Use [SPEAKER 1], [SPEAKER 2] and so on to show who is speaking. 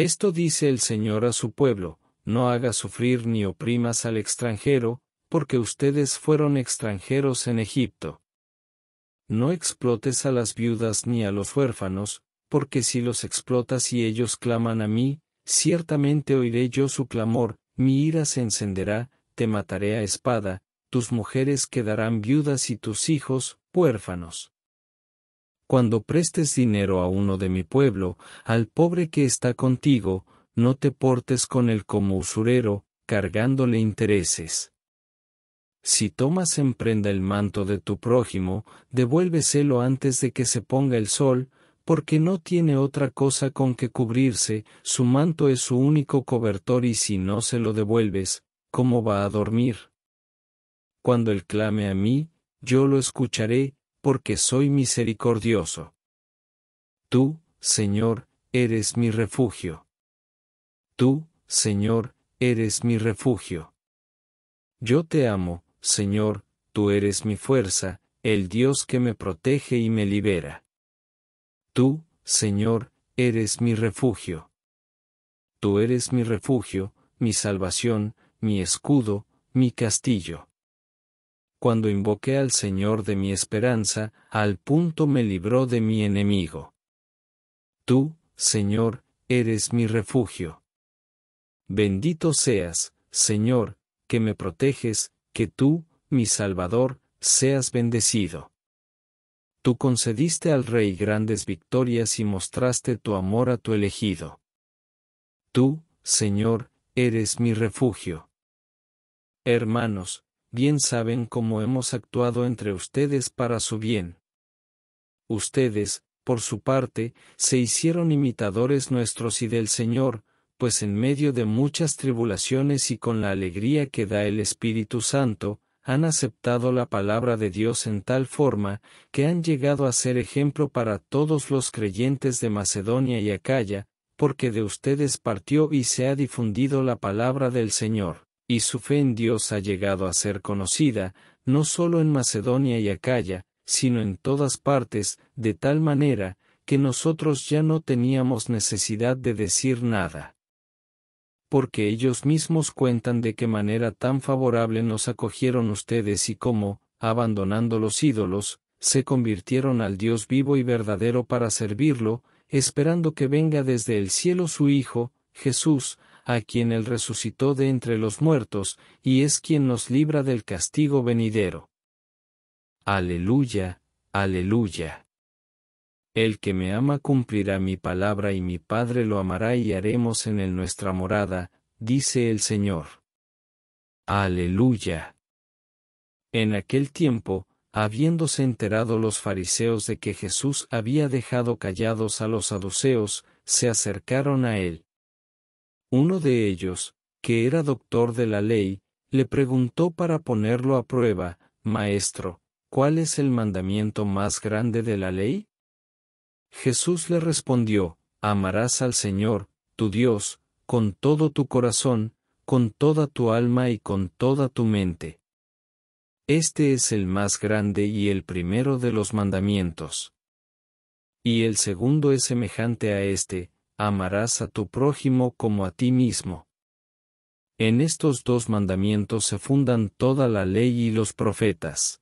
[SPEAKER 1] Esto dice el Señor a su pueblo, no hagas sufrir ni oprimas al extranjero, porque ustedes fueron extranjeros en Egipto. No explotes a las viudas ni a los huérfanos, porque si los explotas y ellos claman a mí, ciertamente oiré yo su clamor, mi ira se encenderá, te mataré a espada, tus mujeres quedarán viudas y tus hijos, huérfanos. Cuando prestes dinero a uno de mi pueblo, al pobre que está contigo, no te portes con él como usurero, cargándole intereses. Si tomas en prenda el manto de tu prójimo, devuélveselo antes de que se ponga el sol, porque no tiene otra cosa con que cubrirse, su manto es su único cobertor y si no se lo devuelves, ¿cómo va a dormir? Cuando él clame a mí, yo lo escucharé, porque soy misericordioso. Tú, Señor, eres mi refugio. Tú, Señor, eres mi refugio. Yo te amo, Señor, tú eres mi fuerza, el Dios que me protege y me libera. Tú, Señor, eres mi refugio. Tú eres mi refugio, mi salvación, mi escudo, mi castillo cuando invoqué al Señor de mi esperanza, al punto me libró de mi enemigo. Tú, Señor, eres mi refugio. Bendito seas, Señor, que me proteges, que tú, mi Salvador, seas bendecido. Tú concediste al Rey grandes victorias y mostraste tu amor a tu elegido. Tú, Señor, eres mi refugio. Hermanos, bien saben cómo hemos actuado entre ustedes para su bien. Ustedes, por su parte, se hicieron imitadores nuestros y del Señor, pues en medio de muchas tribulaciones y con la alegría que da el Espíritu Santo, han aceptado la palabra de Dios en tal forma, que han llegado a ser ejemplo para todos los creyentes de Macedonia y Acaya, porque de ustedes partió y se ha difundido la palabra del Señor y su fe en Dios ha llegado a ser conocida, no solo en Macedonia y Acaya, sino en todas partes, de tal manera, que nosotros ya no teníamos necesidad de decir nada. Porque ellos mismos cuentan de qué manera tan favorable nos acogieron ustedes y cómo, abandonando los ídolos, se convirtieron al Dios vivo y verdadero para servirlo, esperando que venga desde el cielo su Hijo, Jesús, a quien Él resucitó de entre los muertos, y es quien nos libra del castigo venidero. Aleluya, aleluya. El que me ama cumplirá mi palabra y mi Padre lo amará y haremos en él nuestra morada, dice el Señor. Aleluya. En aquel tiempo, habiéndose enterado los fariseos de que Jesús había dejado callados a los saduceos, se acercaron a él. Uno de ellos, que era doctor de la ley, le preguntó para ponerlo a prueba, Maestro, ¿cuál es el mandamiento más grande de la ley? Jesús le respondió, Amarás al Señor, tu Dios, con todo tu corazón, con toda tu alma y con toda tu mente. Este es el más grande y el primero de los mandamientos. Y el segundo es semejante a este, amarás a tu prójimo como a ti mismo. En estos dos mandamientos se fundan toda la ley y los profetas.